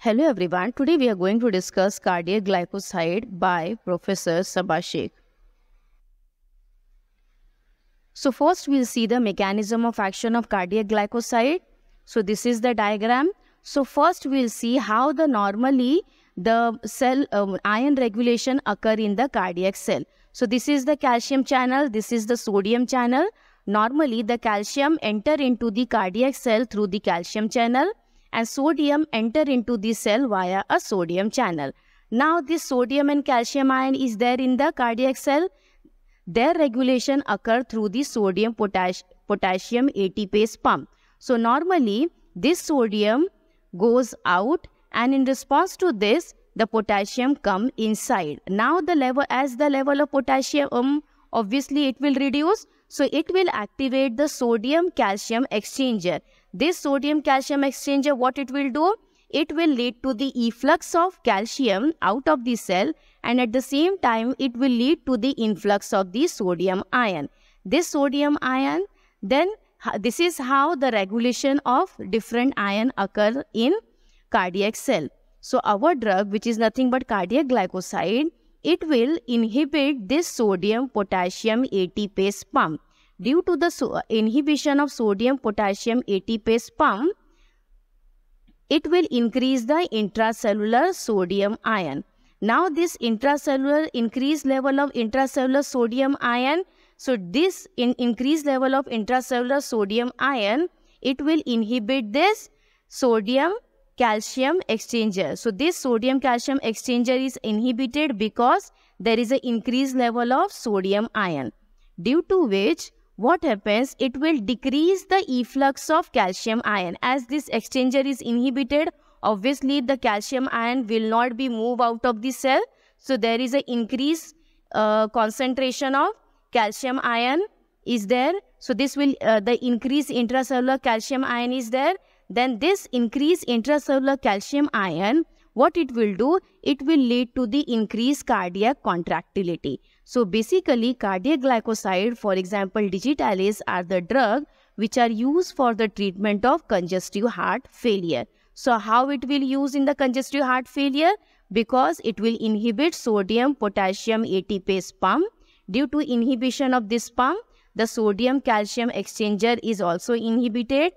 Hello everyone. Today we are going to discuss cardiac glycoside by Professor Sabashik. So first we'll see the mechanism of action of cardiac glycoside. So this is the diagram. So first we'll see how the normally the cell um, iron regulation occur in the cardiac cell. So this is the calcium channel, this is the sodium channel. Normally the calcium enter into the cardiac cell through the calcium channel and sodium enter into the cell via a sodium channel. Now this sodium and calcium ion is there in the cardiac cell. Their regulation occur through the sodium potash potassium ATPase pump. So normally this sodium goes out and in response to this the potassium come inside. Now the level as the level of potassium um, obviously it will reduce so it will activate the sodium calcium exchanger. This sodium calcium exchanger, what it will do? It will lead to the efflux of calcium out of the cell and at the same time it will lead to the influx of the sodium ion. This sodium ion then this is how the regulation of different ion occur in cardiac cell. So our drug which is nothing but cardiac glycoside it will inhibit this sodium potassium ATPase pump. Due to the so uh, inhibition of sodium potassium ATPase pump, it will increase the intracellular sodium ion. Now this intracellular increased level of intracellular sodium ion, so this in increased level of intracellular sodium ion, it will inhibit this sodium calcium exchanger. So this sodium calcium exchanger is inhibited because there is an increased level of sodium ion due to which what happens it will decrease the efflux of calcium ion as this exchanger is inhibited obviously the calcium ion will not be moved out of the cell so there is an increased uh, concentration of calcium ion is there so this will uh, the increased intracellular calcium ion is there then this increase intracellular calcium ion, what it will do? It will lead to the increased cardiac contractility. So basically, cardiac glycoside, for example, digitalis are the drug which are used for the treatment of congestive heart failure. So how it will use in the congestive heart failure? Because it will inhibit sodium potassium ATPase pump. Due to inhibition of this pump, the sodium calcium exchanger is also inhibited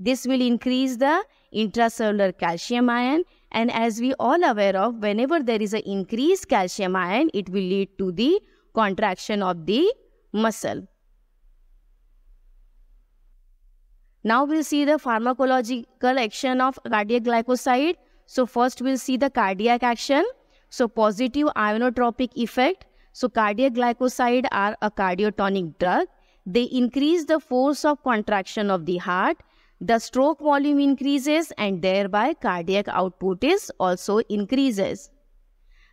this will increase the intracellular calcium ion and as we all aware of whenever there is an increased calcium ion it will lead to the contraction of the muscle. Now we'll see the pharmacological action of cardiac glycoside. So first we'll see the cardiac action. So positive ionotropic effect. So cardiac glycoside are a cardiotonic drug. They increase the force of contraction of the heart the stroke volume increases and thereby cardiac output is also increases.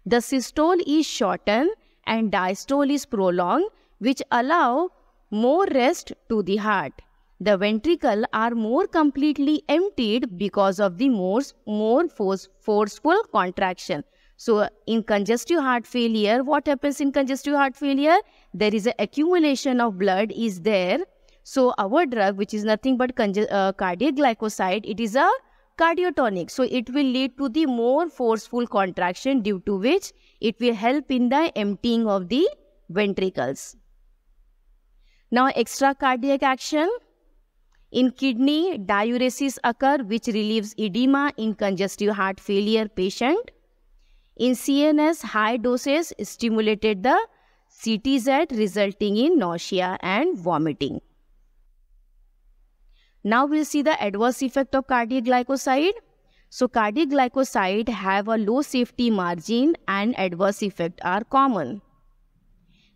The systole is shortened and diastole is prolonged which allow more rest to the heart. The ventricle are more completely emptied because of the more, more force, forceful contraction. So in congestive heart failure, what happens in congestive heart failure? There is an accumulation of blood is there so our drug, which is nothing but uh, cardiac glycoside, it is a cardiotonic. So it will lead to the more forceful contraction due to which it will help in the emptying of the ventricles. Now extra cardiac action. In kidney, diuresis occur which relieves edema in congestive heart failure patient. In CNS, high doses stimulated the CTZ resulting in nausea and vomiting. Now we'll see the adverse effect of cardiac glycoside. So cardiac glycoside have a low safety margin and adverse effect are common.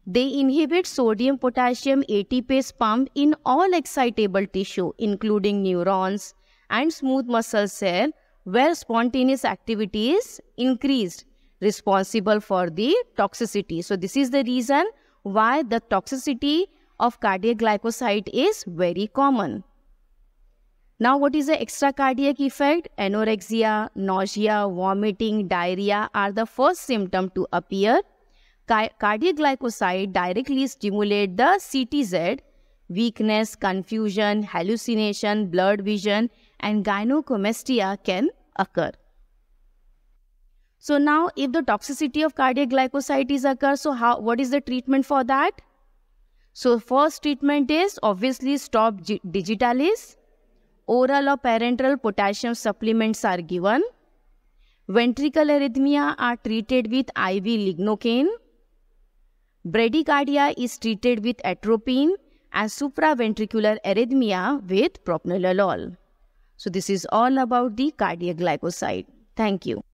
They inhibit sodium potassium ATPase pump in all excitable tissue including neurons and smooth muscle cell where spontaneous activity is increased responsible for the toxicity. So this is the reason why the toxicity of cardiac glycoside is very common. Now, what is the extracardiac effect? Anorexia, nausea, vomiting, diarrhea are the first symptom to appear. cardiac glycoside directly stimulate the CTZ, weakness, confusion, hallucination, blurred vision, and gynecomastia can occur. So now, if the toxicity of cardiac glycosides occurs, so how, what is the treatment for that? So first treatment is obviously stop digitalis, oral or parenteral potassium supplements are given. Ventricular arrhythmia are treated with IV lignocaine. Bradycardia is treated with atropine and supraventricular arrhythmia with propranolol. So this is all about the cardiac glycoside. Thank you.